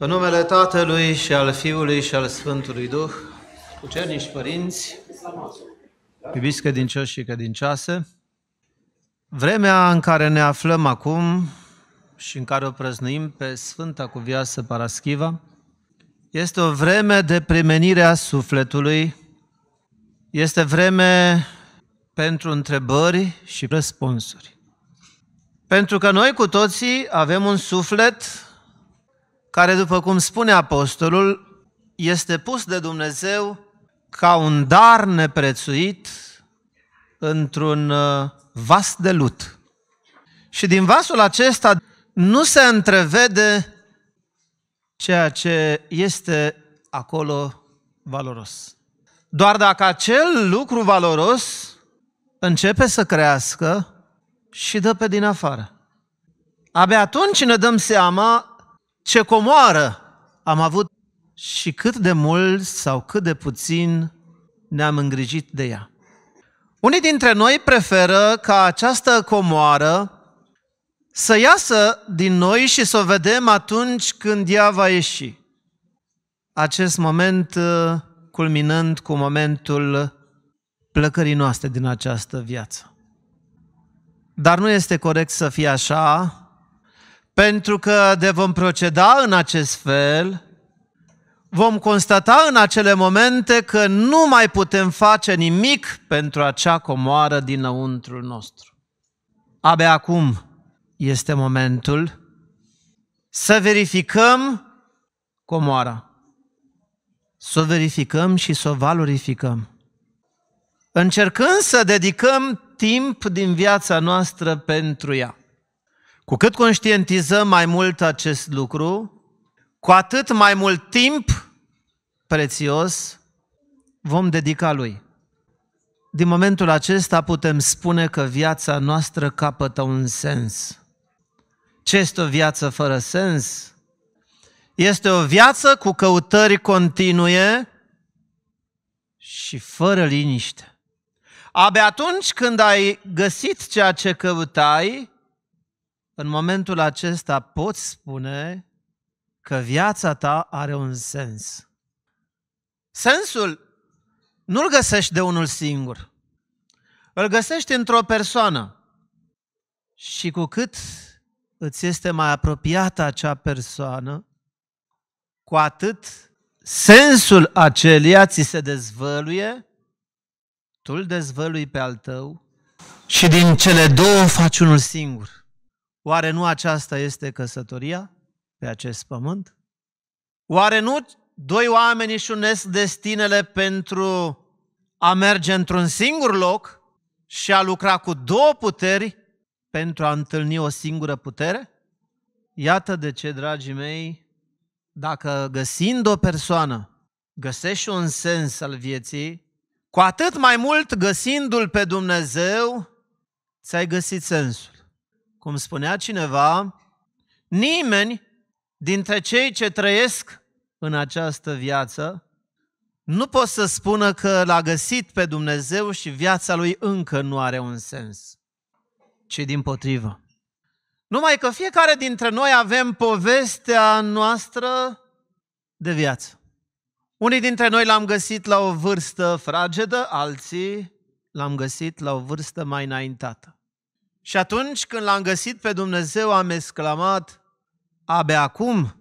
În numele Tatălui și al Fiului și al Sfântului Duh, pucernici părinți, iubiți cer și din ceasă, vremea în care ne aflăm acum și în care o prăznuim pe Sfânta Cuvioasă Paraschiva, este o vreme de primenire a sufletului, este vreme pentru întrebări și răspunsuri. Pentru că noi cu toții avem un suflet care, după cum spune Apostolul, este pus de Dumnezeu ca un dar neprețuit într-un uh, vas de lut. Și din vasul acesta nu se întrevede ceea ce este acolo valoros. Doar dacă acel lucru valoros începe să crească și dă pe din afară. Abia atunci ne dăm seama ce comoară am avut și cât de mult sau cât de puțin ne-am îngrijit de ea. Unii dintre noi preferă ca această comoară să iasă din noi și să o vedem atunci când ea va ieși. Acest moment uh, culminând cu momentul plăcării noastre din această viață. Dar nu este corect să fie așa, pentru că de vom proceda în acest fel, vom constata în acele momente că nu mai putem face nimic pentru acea comoară dinăuntru nostru. Abia acum este momentul să verificăm comoara. Să o verificăm și să o valorificăm. Încercând să dedicăm timp din viața noastră pentru ea. Cu cât conștientizăm mai mult acest lucru, cu atât mai mult timp prețios vom dedica lui. Din momentul acesta putem spune că viața noastră capătă un sens. Ce este o viață fără sens? Este o viață cu căutări continue și fără liniște. Abia atunci când ai găsit ceea ce căutai, în momentul acesta poți spune că viața ta are un sens. Sensul nu-l găsești de unul singur. Îl găsești într-o persoană. Și cu cât îți este mai apropiată acea persoană, cu atât sensul acelia ți se dezvăluie, tu îl dezvălui pe al tău și din cele două faci unul singur. Oare nu aceasta este căsătoria pe acest pământ? Oare nu doi oameni își unesc destinele pentru a merge într-un singur loc și a lucra cu două puteri pentru a întâlni o singură putere? Iată de ce, dragii mei, dacă găsind o persoană găsești un sens al vieții, cu atât mai mult găsindu-L pe Dumnezeu, ți-ai găsit sensul cum spunea cineva, nimeni dintre cei ce trăiesc în această viață nu pot să spună că l-a găsit pe Dumnezeu și viața lui încă nu are un sens, ci din potrivă. Numai că fiecare dintre noi avem povestea noastră de viață. Unii dintre noi l-am găsit la o vârstă fragedă, alții l-am găsit la o vârstă mai înaintată. Și atunci când l-am găsit pe Dumnezeu, am exclamat, abia acum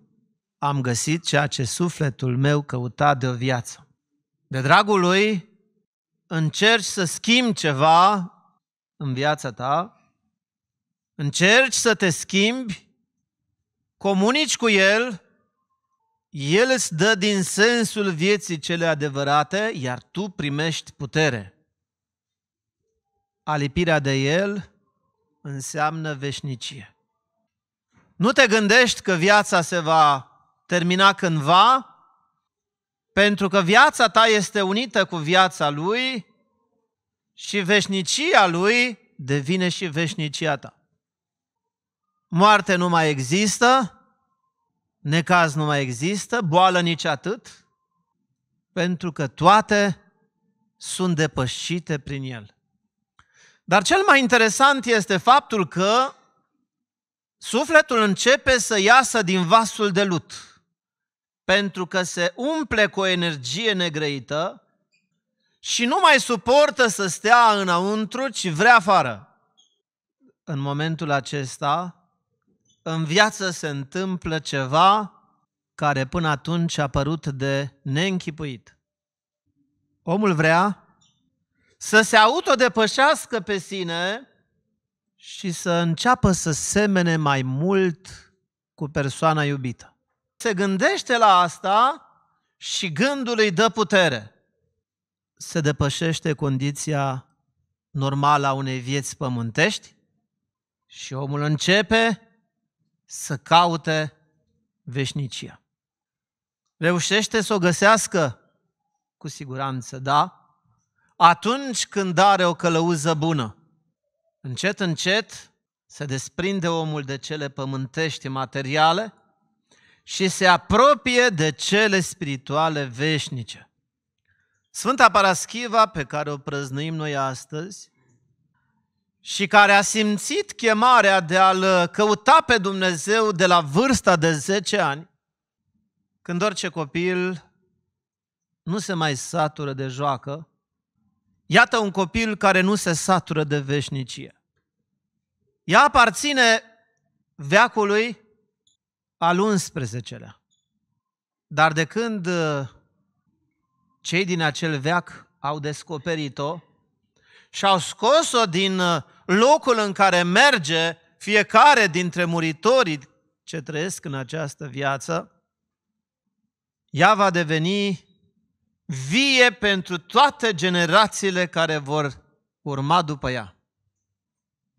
am găsit ceea ce sufletul meu căuta de o viață. De dragul lui, încerci să schimbi ceva în viața ta, încerci să te schimbi, comunici cu el, el îți dă din sensul vieții cele adevărate, iar tu primești putere. Alipirea de el înseamnă veșnicie. Nu te gândești că viața se va termina cândva, pentru că viața ta este unită cu viața lui și veșnicia lui devine și veșnicia ta. Moarte nu mai există, necaz nu mai există, boală nici atât, pentru că toate sunt depășite prin el. Dar cel mai interesant este faptul că sufletul începe să iasă din vasul de lut, pentru că se umple cu o energie negrăită și nu mai suportă să stea înăuntru, ci vrea afară. În momentul acesta, în viață se întâmplă ceva care până atunci a părut de neînchipuit. Omul vrea să se autodepășească pe sine și să înceapă să semene mai mult cu persoana iubită. Se gândește la asta și gândul îi dă putere. Se depășește condiția normală a unei vieți pământești și omul începe să caute veșnicia. Reușește să o găsească? Cu siguranță, da, atunci când are o călăuză bună. Încet, încet se desprinde omul de cele pământești materiale și se apropie de cele spirituale veșnice. Sfânta Paraschiva, pe care o prăznuim noi astăzi, și care a simțit chemarea de a-L căuta pe Dumnezeu de la vârsta de 10 ani, când orice copil nu se mai satură de joacă, Iată un copil care nu se satură de veșnicie. Ea aparține veacului al 11-lea. Dar de când uh, cei din acel veac au descoperit-o și au scos-o din uh, locul în care merge fiecare dintre muritorii ce trăiesc în această viață, ea va deveni vie pentru toate generațiile care vor urma după ea.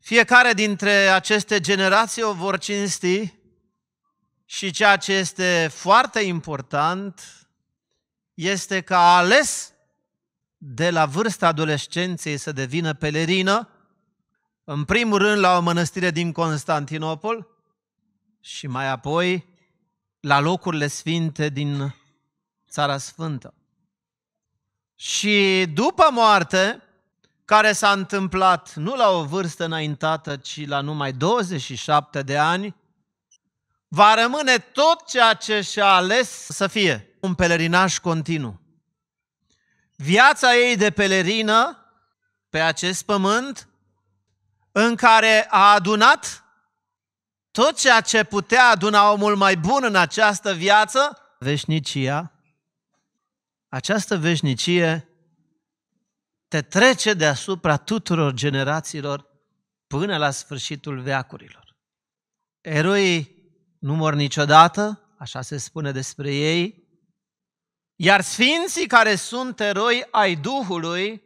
Fiecare dintre aceste generații o vor cinsti și ceea ce este foarte important este că a ales de la vârsta adolescenței să devină pelerină, în primul rând la o mănăstire din Constantinopol și mai apoi la locurile sfinte din Țara Sfântă. Și după moarte, care s-a întâmplat nu la o vârstă înaintată, ci la numai 27 de ani, va rămâne tot ceea ce și-a ales să fie, un pelerinaj continuu. Viața ei de pelerină pe acest pământ, în care a adunat tot ceea ce putea aduna omul mai bun în această viață, veșnicia această veșnicie te trece deasupra tuturor generațiilor până la sfârșitul veacurilor. Eroii nu mor niciodată, așa se spune despre ei, iar sfinții care sunt eroi ai Duhului,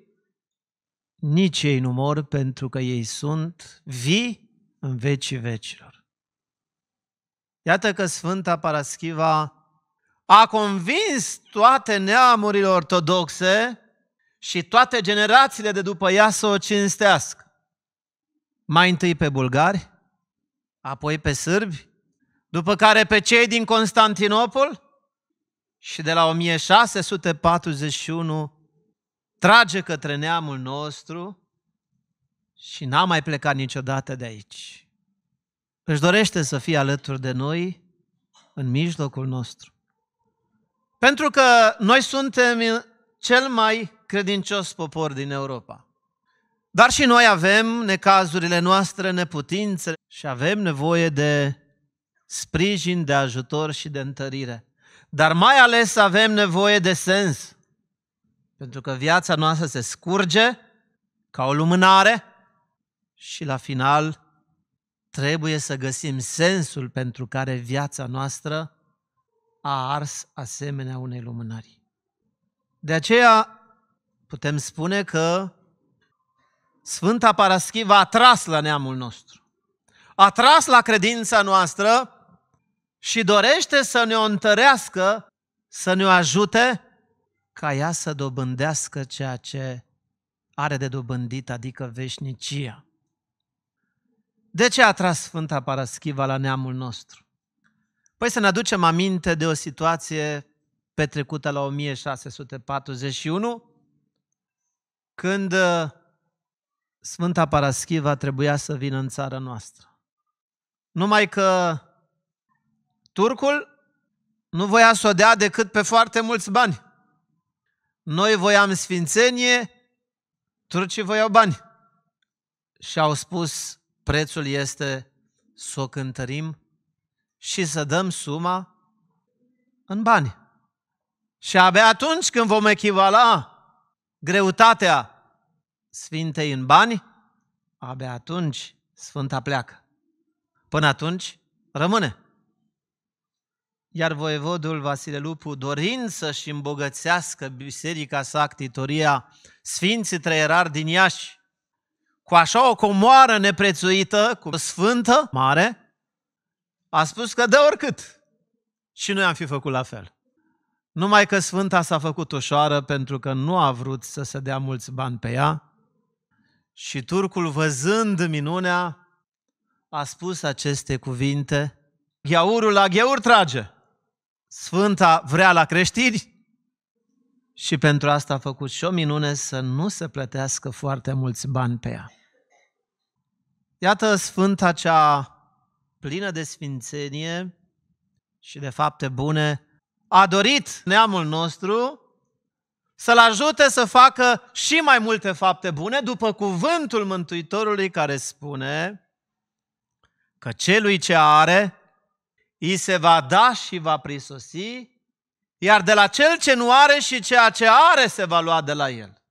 nici ei nu mor pentru că ei sunt vii în vecii vecilor. Iată că Sfânta Paraschiva a convins toate neamurile ortodoxe și toate generațiile de după ea să o cinstească. Mai întâi pe bulgari, apoi pe sârbi, după care pe cei din Constantinopol și de la 1641 trage către neamul nostru și n-a mai plecat niciodată de aici. Își dorește să fie alături de noi în mijlocul nostru. Pentru că noi suntem cel mai credincios popor din Europa. Dar și noi avem necazurile noastre, neputințe și avem nevoie de sprijin, de ajutor și de întărire. Dar mai ales avem nevoie de sens. Pentru că viața noastră se scurge ca o lumânare și la final trebuie să găsim sensul pentru care viața noastră a ars asemenea unei lumânări. De aceea putem spune că Sfânta Paraschiva a tras la neamul nostru, a tras la credința noastră și dorește să ne o întărească, să ne o ajute ca ea să dobândească ceea ce are de dobândit, adică veșnicia. De ce a tras Sfânta Paraschiva la neamul nostru? Păi să ne aducem aminte de o situație petrecută la 1641, când uh, Sfânta Paraschiva trebuia să vină în țara noastră. Numai că turcul nu voia să o dea decât pe foarte mulți bani. Noi voiam sfințenie, turcii voiau bani. Și au spus, prețul este să o cântărim și să dăm suma în bani. Și abia atunci când vom echivala greutatea Sfintei în bani, abia atunci Sfânta pleacă. Până atunci rămâne. Iar voievodul Vasile Lupu, dorind să-și îmbogățească biserica sa, actitoria Sfinții Treierari din Iași, cu așa o comoară neprețuită, cu sfântă mare, a spus că dă oricât. Și noi am fi făcut la fel. Numai că Sfânta s-a făcut ușoară pentru că nu a vrut să se dea mulți bani pe ea și turcul văzând minunea a spus aceste cuvinte, Gheaurul la gheur trage. Sfânta vrea la creștini și pentru asta a făcut și o minune să nu se plătească foarte mulți bani pe ea. Iată Sfânta cea plină de sfințenie și de fapte bune, a dorit neamul nostru să-l ajute să facă și mai multe fapte bune, după cuvântul Mântuitorului care spune că celui ce are, îi se va da și va prisosi, iar de la cel ce nu are și ceea ce are se va lua de la el.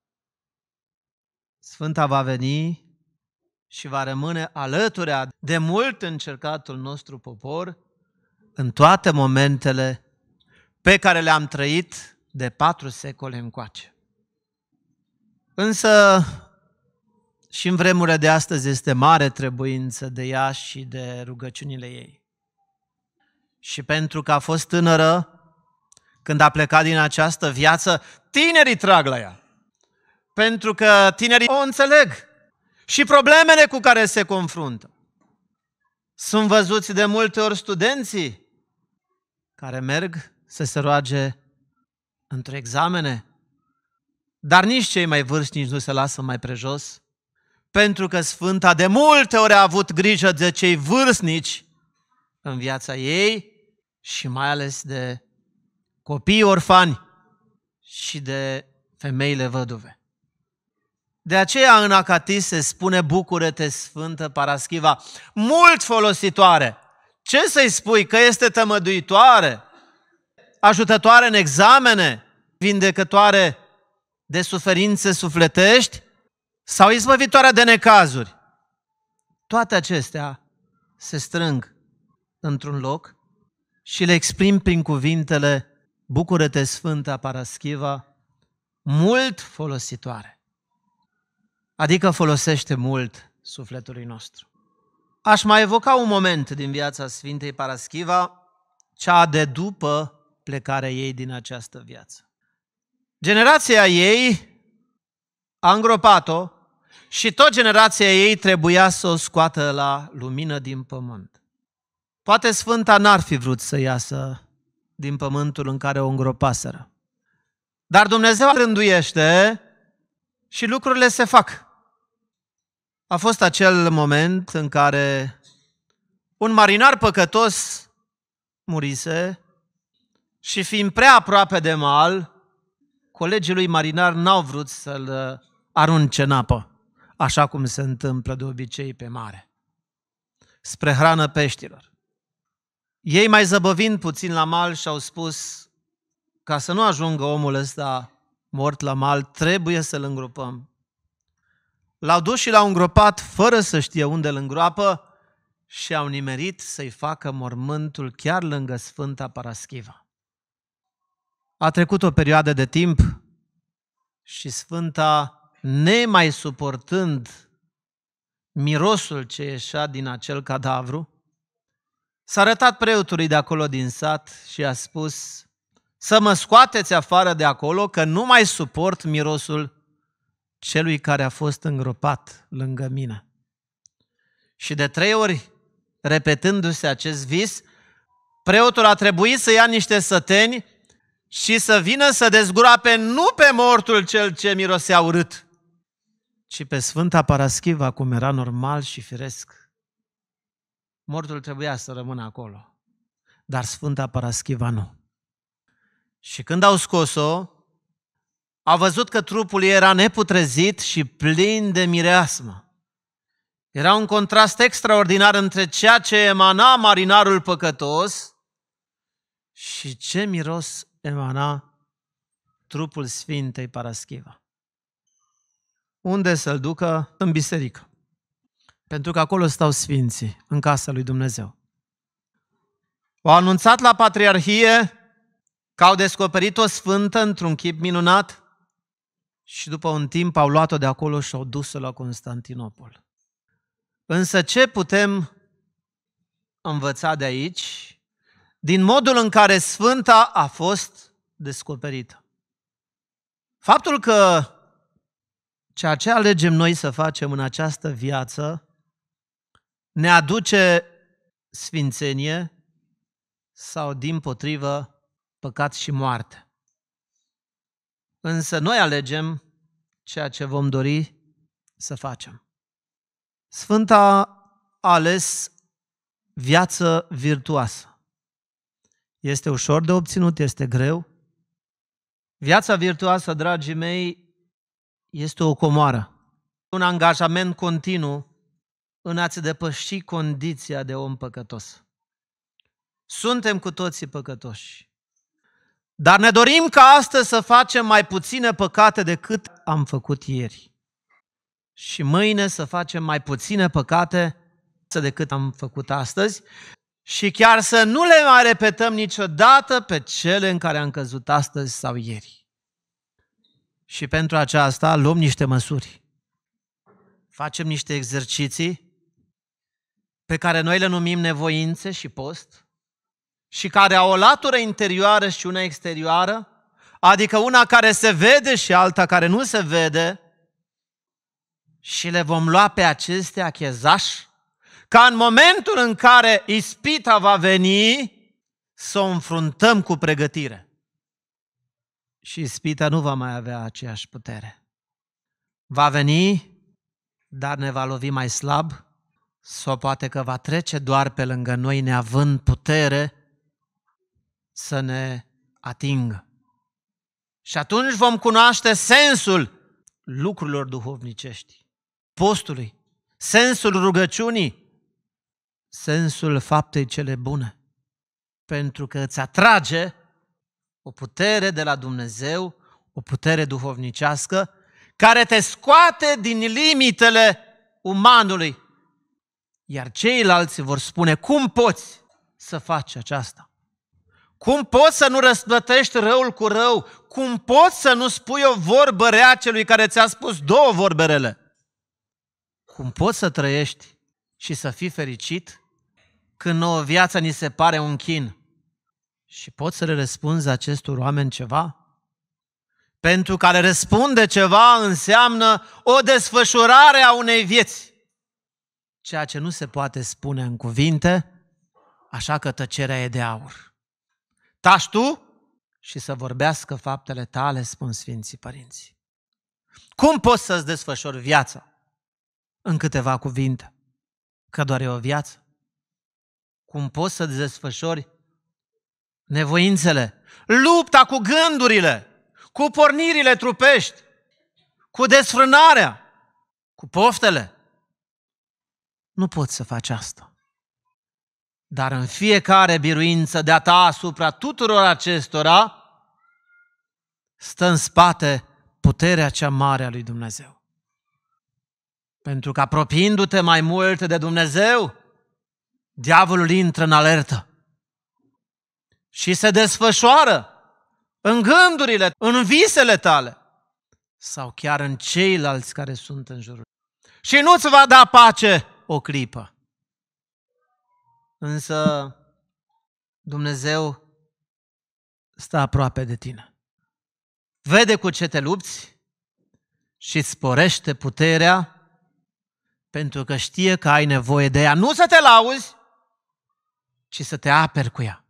Sfânta va veni și va rămâne alături de mult încercatul nostru popor în toate momentele pe care le-am trăit de patru secole încoace. Însă și în vremurile de astăzi este mare trebuință de ea și de rugăciunile ei. Și pentru că a fost tânără, când a plecat din această viață, tinerii trag la ea. Pentru că tinerii o înțeleg și problemele cu care se confruntă. Sunt văzuți de multe ori studenții care merg să se roage într examene, dar nici cei mai vârstnici nu se lasă mai prejos, pentru că Sfânta de multe ori a avut grijă de cei vârstnici în viața ei și mai ales de copiii orfani și de femeile văduve. De aceea în Acatis se spune bucură-te Sfântă Paraschiva, mult folositoare. Ce să-i spui că este tămăduitoare, ajutătoare în examene, vindecătoare de suferințe sufletești sau izbăvitoare de necazuri? Toate acestea se strâng într-un loc și le exprim prin cuvintele Bucură-te Sfânta Paraschiva, mult folositoare. Adică folosește mult sufletului nostru. Aș mai evoca un moment din viața Sfintei Paraschiva, cea de după plecarea ei din această viață. Generația ei a îngropat-o și tot generația ei trebuia să o scoată la lumină din pământ. Poate Sfânta n-ar fi vrut să iasă din pământul în care o îngropaseră. Dar Dumnezeu rânduiește și lucrurile se fac. A fost acel moment în care un marinar păcătos murise și fiind prea aproape de mal, colegii lui marinar n-au vrut să-l arunce în apă, așa cum se întâmplă de obicei pe mare, spre hrană peștilor. Ei mai zăbăvind puțin la mal și au spus, ca să nu ajungă omul ăsta mort la mal, trebuie să-l îngrupăm L-au dus și l-au îngropat fără să știe unde îl îngroapă și au nimerit să-i facă mormântul chiar lângă Sfânta Paraschiva. A trecut o perioadă de timp și Sfânta, nemai suportând mirosul ce ieșea din acel cadavru, s-a arătat preotului de acolo din sat și a spus să mă scoateți afară de acolo că nu mai suport mirosul celui care a fost îngropat lângă mine. Și de trei ori, repetându-se acest vis, preotul a trebuit să ia niște săteni și să vină să dezgroape nu pe mortul cel ce mirosea urât, ci pe Sfânta Paraschiva, cum era normal și firesc. Mortul trebuia să rămână acolo, dar Sfânta Paraschiva nu. Și când au scos-o, a văzut că trupul era neputrezit și plin de mireasmă. Era un contrast extraordinar între ceea ce emana marinarul păcătos și ce miros emana trupul Sfintei Paraschiva. Unde să-l ducă? În biserică. Pentru că acolo stau sfinții, în casa lui Dumnezeu. Au anunțat la patriarhie că au descoperit o sfântă într-un chip minunat și după un timp au luat-o de acolo și au dus-o la Constantinopol. Însă ce putem învăța de aici? Din modul în care Sfânta a fost descoperită. Faptul că ceea ce alegem noi să facem în această viață ne aduce sfințenie sau, din potrivă, păcat și moarte. Însă noi alegem ceea ce vom dori să facem. Sfânta a ales viață virtuoasă. Este ușor de obținut, este greu. Viața virtuoasă, dragii mei, este o comoară. Un angajament continuu în a-ți depăși condiția de om păcătos. Suntem cu toții păcătoși. Dar ne dorim ca astăzi să facem mai puține păcate decât am făcut ieri. Și mâine să facem mai puține păcate decât am făcut astăzi. Și chiar să nu le mai repetăm niciodată pe cele în care am căzut astăzi sau ieri. Și pentru aceasta luăm niște măsuri. Facem niște exerciții pe care noi le numim nevoințe și post și care au o latură interioară și una exterioară, adică una care se vede și alta care nu se vede, și le vom lua pe acestea chezași, ca în momentul în care ispita va veni, să o înfruntăm cu pregătire. Și ispita nu va mai avea aceeași putere. Va veni, dar ne va lovi mai slab, sau poate că va trece doar pe lângă noi neavând putere să ne atingă. Și atunci vom cunoaște sensul lucrurilor duhovnicești, postului, sensul rugăciunii, sensul faptei cele bune, pentru că îți atrage o putere de la Dumnezeu, o putere duhovnicească, care te scoate din limitele umanului. Iar ceilalți vor spune, cum poți să faci aceasta? Cum poți să nu răsplătești răul cu rău? Cum poți să nu spui o vorbă rea celui care ți-a spus două vorbele? Cum poți să trăiești și să fii fericit când nouă viață ni se pare un chin? Și poți să le răspunzi acestor oameni ceva? Pentru care răspunde ceva înseamnă o desfășurare a unei vieți. Ceea ce nu se poate spune în cuvinte, așa că tăcerea e de aur taci tu și să vorbească faptele tale, spun Sfinții Părinți. Cum poți să-ți desfășori viața în câteva cuvinte? Că doar e o viață. Cum poți să-ți desfășori nevoințele, lupta cu gândurile, cu pornirile trupești, cu desfrânarea, cu poftele? Nu poți să faci asta dar în fiecare biruință de-a ta asupra tuturor acestora stă în spate puterea cea mare a lui Dumnezeu. Pentru că apropiindu-te mai mult de Dumnezeu, diavolul intră în alertă și se desfășoară în gândurile, în visele tale sau chiar în ceilalți care sunt în jurul. Și nu-ți va da pace o clipă însă Dumnezeu stă aproape de tine. Vede cu ce te lupți și sporește puterea pentru că știe că ai nevoie de ea. Nu să te lauzi, ci să te aperi cu ea.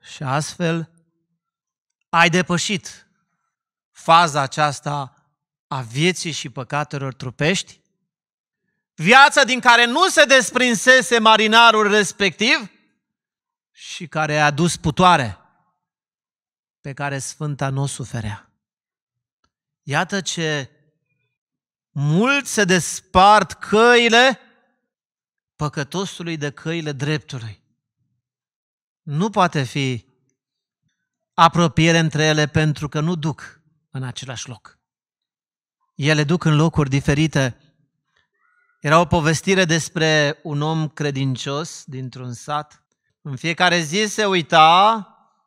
Și astfel ai depășit faza aceasta a vieții și păcatelor trupești viață din care nu se desprinsese marinarul respectiv și care a adus putoare pe care Sfânta nu o suferea. Iată ce mult se despart căile păcătosului de căile dreptului. Nu poate fi apropiere între ele pentru că nu duc în același loc. Ele duc în locuri diferite era o povestire despre un om credincios dintr-un sat. În fiecare zi se uita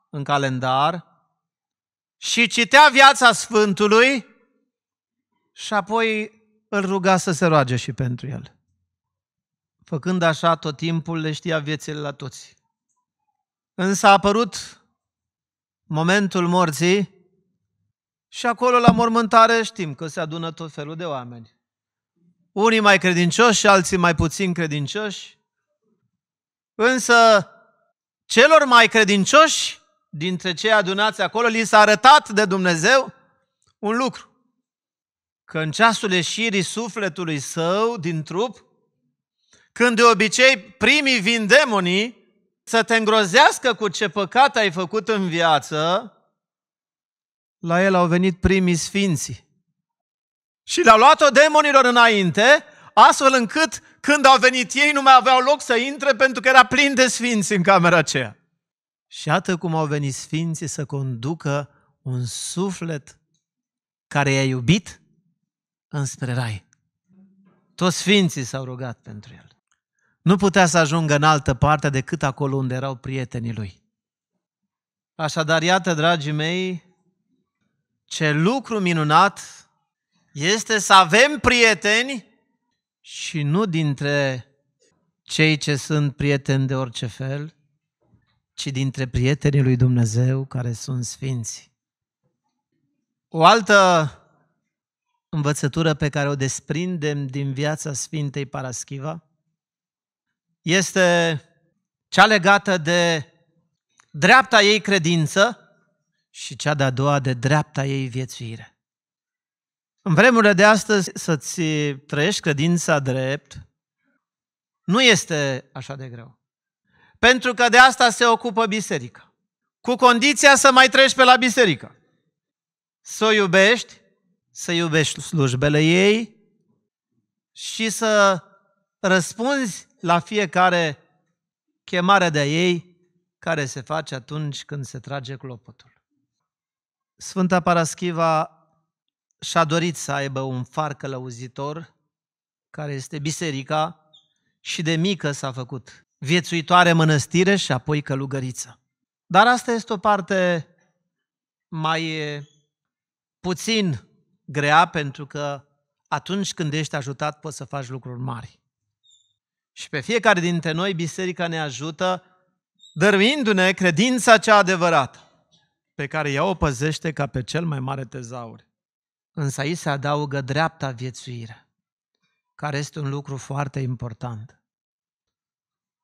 în calendar și citea viața Sfântului și apoi îl ruga să se roage și pentru el. Făcând așa tot timpul, le știa viețile la toți. Însă a apărut momentul morții și acolo la mormântare știm că se adună tot felul de oameni unii mai credincioși și alții mai puțin credincioși. Însă celor mai credincioși dintre cei adunați acolo li s-a arătat de Dumnezeu un lucru. Că în ceasul ieșirii sufletului său din trup, când de obicei primii vin demonii să te îngrozească cu ce păcat ai făcut în viață, la el au venit primii sfinții și le-au luat-o demonilor înainte, astfel încât când au venit ei nu mai aveau loc să intre pentru că era plin de sfinți în camera aceea. Și atât cum au venit sfinții să conducă un suflet care i-a iubit înspre rai. Toți sfinții s-au rugat pentru el. Nu putea să ajungă în altă parte decât acolo unde erau prietenii lui. Așadar, iată, dragii mei, ce lucru minunat este să avem prieteni și nu dintre cei ce sunt prieteni de orice fel, ci dintre prietenii lui Dumnezeu care sunt sfinți. O altă învățătură pe care o desprindem din viața Sfintei Paraschiva este cea legată de dreapta ei credință și cea de-a doua de dreapta ei viețuire. În vremurile de astăzi, să-ți trăiești credința drept nu este așa de greu. Pentru că de asta se ocupă biserica. Cu condiția să mai treci pe la biserică. Să o iubești, să iubești slujbele ei și să răspunzi la fiecare chemare de ei care se face atunci când se trage clopotul. Sfânta Paraschiva și-a dorit să aibă un far călăuzitor, care este biserica, și de mică s-a făcut viețuitoare mănăstire și apoi călugăriță. Dar asta este o parte mai puțin grea, pentru că atunci când ești ajutat poți să faci lucruri mari. Și pe fiecare dintre noi, biserica ne ajută dăruindu-ne credința cea adevărată, pe care ea o păzește ca pe cel mai mare tezaur. Însă aici se adaugă dreapta viețuire, care este un lucru foarte important.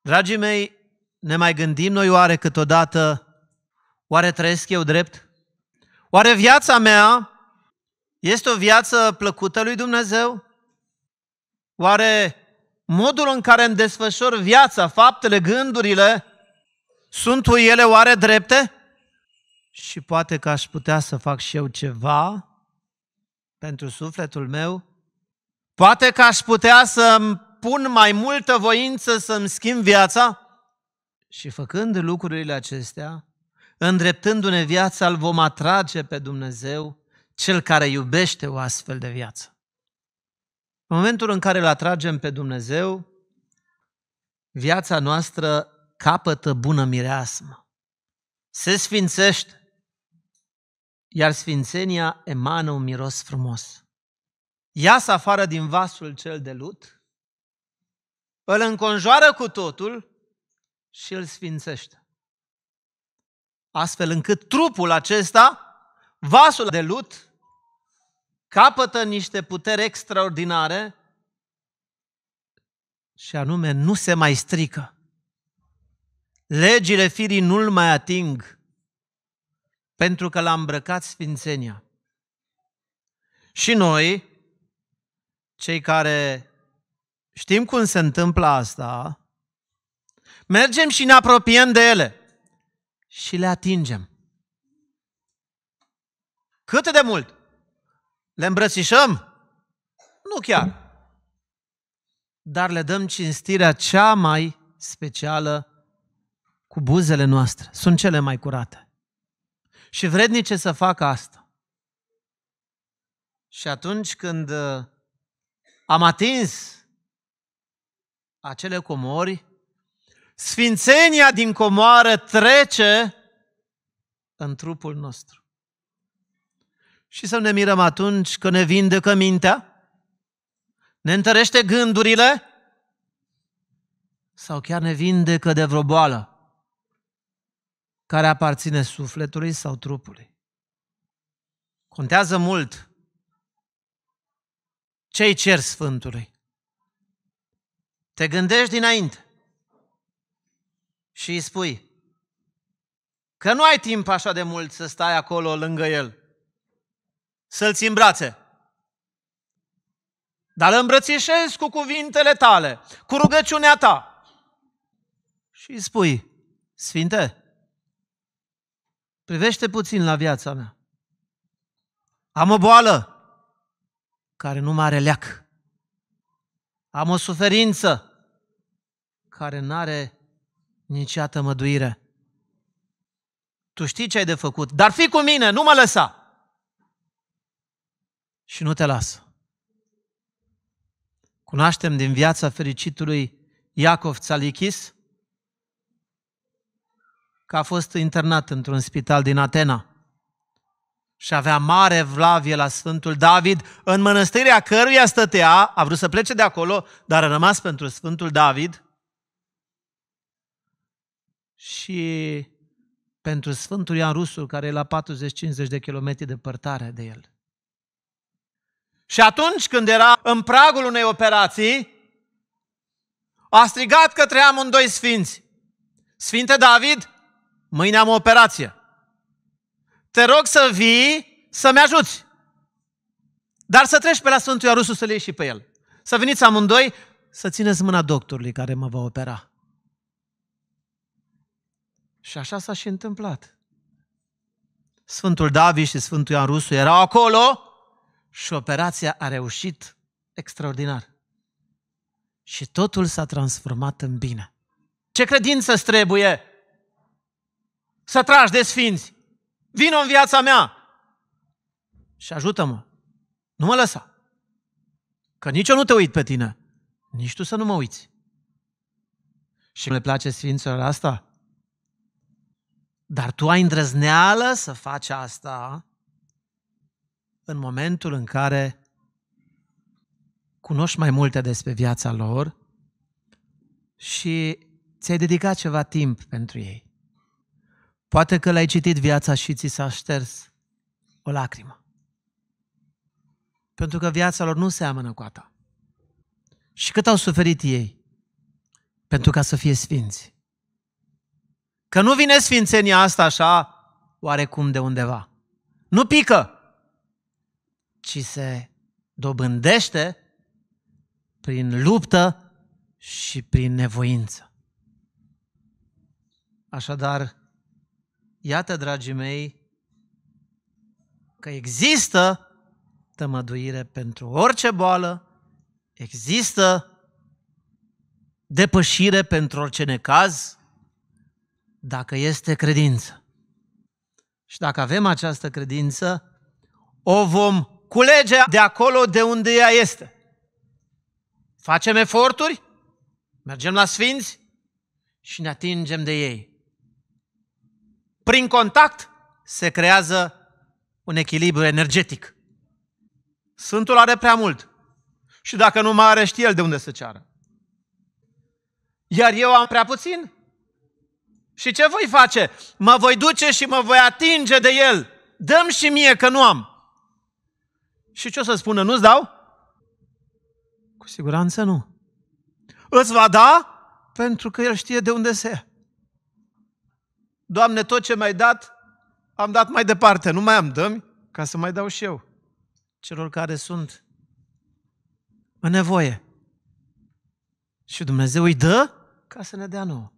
Dragii mei, ne mai gândim noi oare câteodată, oare trăiesc eu drept? Oare viața mea este o viață plăcută lui Dumnezeu? Oare modul în care îmi desfășor viața, faptele, gândurile, sunt ele oare drepte? Și poate că aș putea să fac și eu ceva pentru sufletul meu? Poate că aș putea să pun mai multă voință să-mi schimb viața? Și făcând lucrurile acestea, îndreptându-ne viața, îl vom atrage pe Dumnezeu, cel care iubește o astfel de viață. În momentul în care îl atragem pe Dumnezeu, viața noastră capătă bună mireasmă. Se sfințește, iar sfințenia emană un miros frumos. să afară din vasul cel de lut, îl înconjoară cu totul și îl sfințește. Astfel încât trupul acesta, vasul de lut, capătă niște puteri extraordinare și anume nu se mai strică. Legile firii nu-l mai ating pentru că l-a îmbrăcat sfințenia. Și noi, cei care știm cum se întâmplă asta, mergem și ne apropiem de ele și le atingem. Cât de mult? Le îmbrățișăm? Nu chiar. Dar le dăm cinstirea cea mai specială cu buzele noastre. Sunt cele mai curate și vrednice să facă asta. Și atunci când uh, am atins acele comori, sfințenia din comoară trece în trupul nostru. Și să ne mirăm atunci că ne vindecă mintea, ne întărește gândurile sau chiar ne vindecă de vreo boală care aparține sufletului sau trupului. Contează mult ce-i cer Sfântului. Te gândești dinainte și îi spui că nu ai timp așa de mult să stai acolo lângă el, să-l ții în brațe, dar îl îmbrățișezi cu cuvintele tale, cu rugăciunea ta și îi spui, Sfinte, privește puțin la viața mea. Am o boală care nu mă are leac. Am o suferință care nu are niciată măduire. Tu știi ce ai de făcut, dar fi cu mine, nu mă lăsa. Și nu te las. Cunoaștem din viața fericitului Iacov Țalichis, că a fost internat într-un spital din Atena și avea mare vlavie la Sfântul David, în mănăstirea căruia stătea, a vrut să plece de acolo, dar a rămas pentru Sfântul David și pentru Sfântul Ian Rusul, care e la 40-50 de kilometri departare de el. Și atunci când era în pragul unei operații, a strigat către amândoi sfinți. Sfinte David, mâine am o operație. Te rog să vii să-mi ajuți. Dar să treci pe la Sfântul Iarusu să l iei și pe el. Să veniți amândoi să țineți mâna doctorului care mă va opera. Și așa s-a și întâmplat. Sfântul David și Sfântul Ioan Rusu erau acolo și operația a reușit extraordinar. Și totul s-a transformat în bine. Ce credință trebuie? să tragi de sfinți. Vino în viața mea și ajută-mă. Nu mă lăsa. Că nici eu nu te uit pe tine. Nici tu să nu mă uiți. Și le place sfinților asta? Dar tu ai îndrăzneală să faci asta în momentul în care cunoști mai multe despre viața lor și ți-ai dedicat ceva timp pentru ei. Poate că l-ai citit viața și ți s-a șters o lacrimă. Pentru că viața lor nu seamănă cu a ta. Și cât au suferit ei pentru ca să fie sfinți. Că nu vine sfințenia asta așa, oarecum de undeva. Nu pică, ci se dobândește prin luptă și prin nevoință. Așadar, Iată, dragii mei, că există tămăduire pentru orice boală, există depășire pentru orice necaz, dacă este credință. Și dacă avem această credință, o vom culege de acolo de unde ea este. Facem eforturi, mergem la sfinți și ne atingem de ei. Prin contact se creează un echilibru energetic. Sfântul are prea mult. Și dacă nu mai are, știe el de unde să ceară. Iar eu am prea puțin. Și ce voi face? Mă voi duce și mă voi atinge de el. Dăm și mie că nu am. Și ce o să spună? Nu-ți dau? Cu siguranță nu. Îți va da pentru că el știe de unde se ia. Doamne, tot ce mi-ai dat, am dat mai departe, nu mai am, dăm ca să mai dau și eu celor care sunt în nevoie. Și Dumnezeu îi dă ca să ne dea nouă.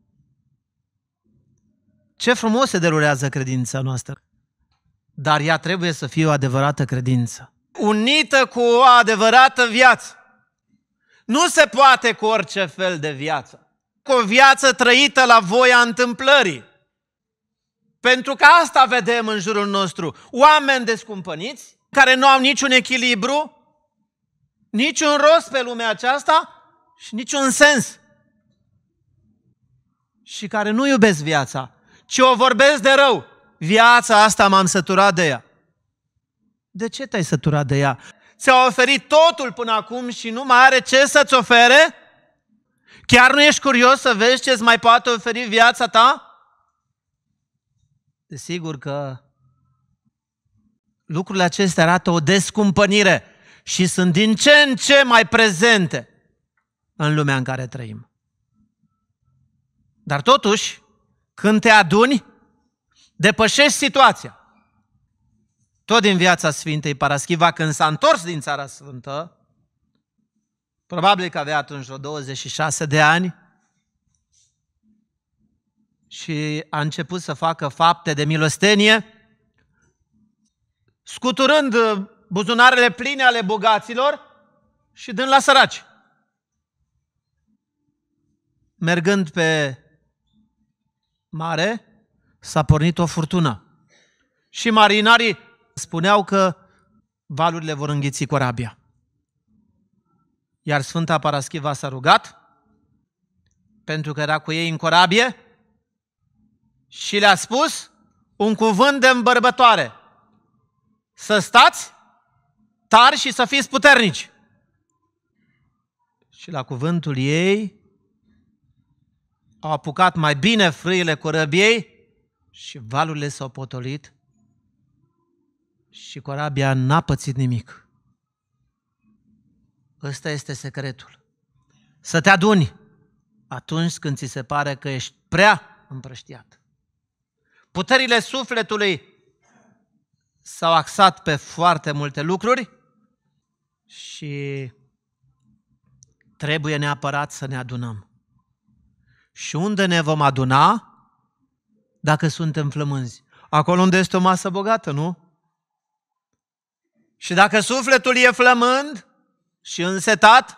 Ce frumos se derulează credința noastră. Dar ea trebuie să fie o adevărată credință. Unită cu o adevărată viață. Nu se poate cu orice fel de viață. Cu o viață trăită la voia întâmplării. Pentru că asta vedem în jurul nostru. Oameni descumpăniți, care nu au niciun echilibru, niciun rost pe lumea aceasta și niciun sens. Și care nu iubesc viața, ci o vorbesc de rău. Viața asta m-am săturat de ea. De ce te-ai săturat de ea? Ți-a oferit totul până acum și nu mai are ce să-ți ofere? Chiar nu ești curios să vezi ce ți mai poate oferi viața ta? Desigur că lucrurile acestea arată o descumpănire și sunt din ce în ce mai prezente în lumea în care trăim. Dar totuși, când te aduni, depășești situația. Tot din viața Sfintei Paraschiva, când s-a întors din Țara Sfântă, probabil că avea atunci vreo 26 de ani, și a început să facă fapte de milostenie, scuturând uh, buzunarele pline ale bogaților și dând la săraci. Mergând pe mare, s-a pornit o furtună. Și marinarii spuneau că valurile vor înghiți corabia. Iar Sfânta Paraschiva s-a rugat, pentru că era cu ei în corabie, și le-a spus un cuvânt de îmbărbătoare. Să stați tari și să fiți puternici. Și la cuvântul ei au apucat mai bine frâile corăbiei și valurile s-au potolit și corabia n-a pățit nimic. Ăsta este secretul. Să te aduni atunci când ți se pare că ești prea împrăștiat. Puterile sufletului s-au axat pe foarte multe lucruri și trebuie neapărat să ne adunăm. Și unde ne vom aduna? Dacă suntem flămânzi. Acolo unde este o masă bogată, nu? Și dacă sufletul e flămând și însetat,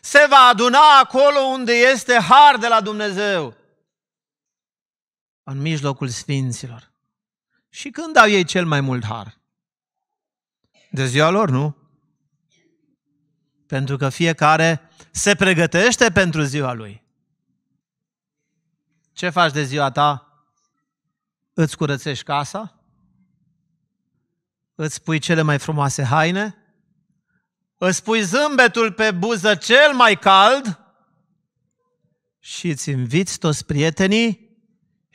se va aduna acolo unde este har de la Dumnezeu în mijlocul sfinților. Și când au ei cel mai mult har? De ziua lor, nu? Pentru că fiecare se pregătește pentru ziua lui. Ce faci de ziua ta? Îți curățești casa? Îți pui cele mai frumoase haine? Îți pui zâmbetul pe buză cel mai cald? Și îți inviți toți prietenii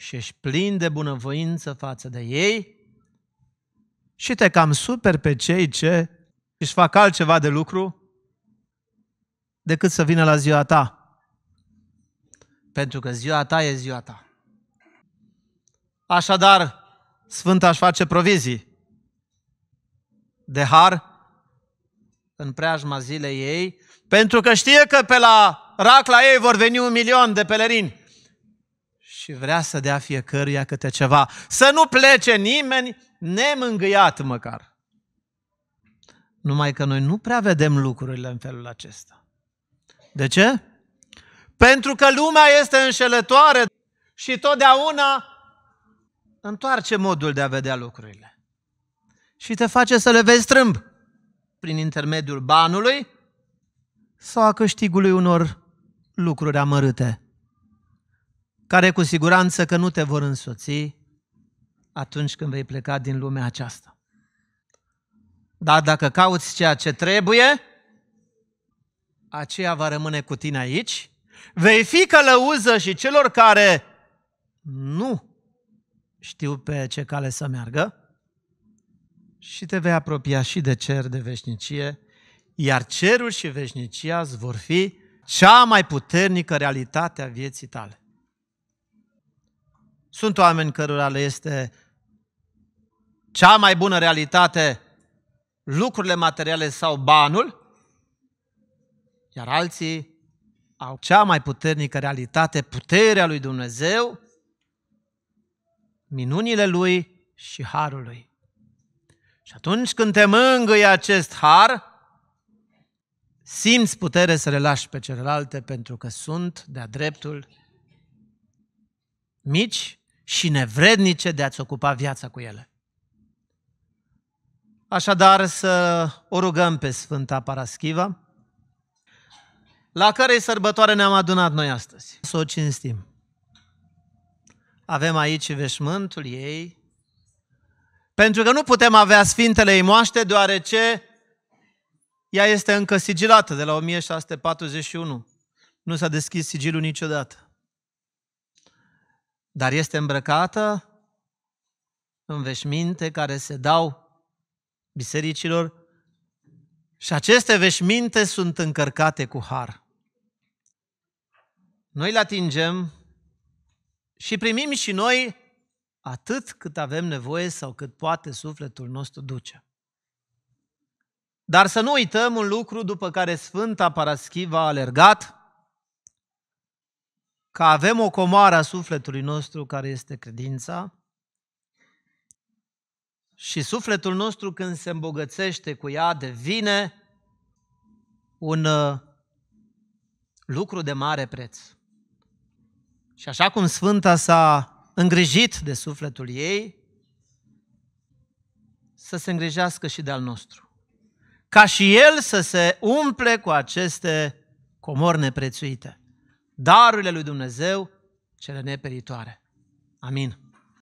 și ești plin de bunăvoință față de ei și te cam super pe cei ce își fac altceva de lucru decât să vină la ziua ta. Pentru că ziua ta e ziua ta. Așadar, Sfânta își face provizii de har în preajma zilei ei, pentru că știe că pe la racla ei vor veni un milion de pelerini și vrea să dea fiecăruia câte ceva. Să nu plece nimeni nemângâiat măcar. Numai că noi nu prea vedem lucrurile în felul acesta. De ce? Pentru că lumea este înșelătoare și totdeauna întoarce modul de a vedea lucrurile. Și te face să le vezi strâmb prin intermediul banului sau a câștigului unor lucruri amărâte care cu siguranță că nu te vor însoți atunci când vei pleca din lumea aceasta. Dar dacă cauți ceea ce trebuie, aceea va rămâne cu tine aici, vei fi călăuză și celor care nu știu pe ce cale să meargă și te vei apropia și de cer, de veșnicie, iar cerul și veșnicia îți vor fi cea mai puternică realitate a vieții tale. Sunt oameni cărora le este cea mai bună realitate lucrurile materiale sau banul, iar alții au cea mai puternică realitate, puterea lui Dumnezeu, minunile lui și harul lui. Și atunci când te mângâie acest har, simți putere să le lași pe celelalte pentru că sunt de-a dreptul mici și nevrednice de a-ți ocupa viața cu ele. Așadar să o rugăm pe Sfânta Paraschiva, la care sărbătoare ne-am adunat noi astăzi. Să o cinstim. Avem aici veșmântul ei, pentru că nu putem avea Sfintele ei moaște, deoarece ea este încă sigilată de la 1641. Nu s-a deschis sigilul niciodată dar este îmbrăcată în veșminte care se dau bisericilor și aceste veșminte sunt încărcate cu har. Noi le atingem și primim și noi atât cât avem nevoie sau cât poate sufletul nostru duce. Dar să nu uităm un lucru după care Sfânta Paraschiva a alergat, că avem o comoară a sufletului nostru care este credința și sufletul nostru când se îmbogățește cu ea devine un uh, lucru de mare preț. Și așa cum Sfânta s-a îngrijit de sufletul ei, să se îngrijească și de al nostru. Ca și el să se umple cu aceste comori neprețuite darurile lui Dumnezeu cele neperitoare. Amin.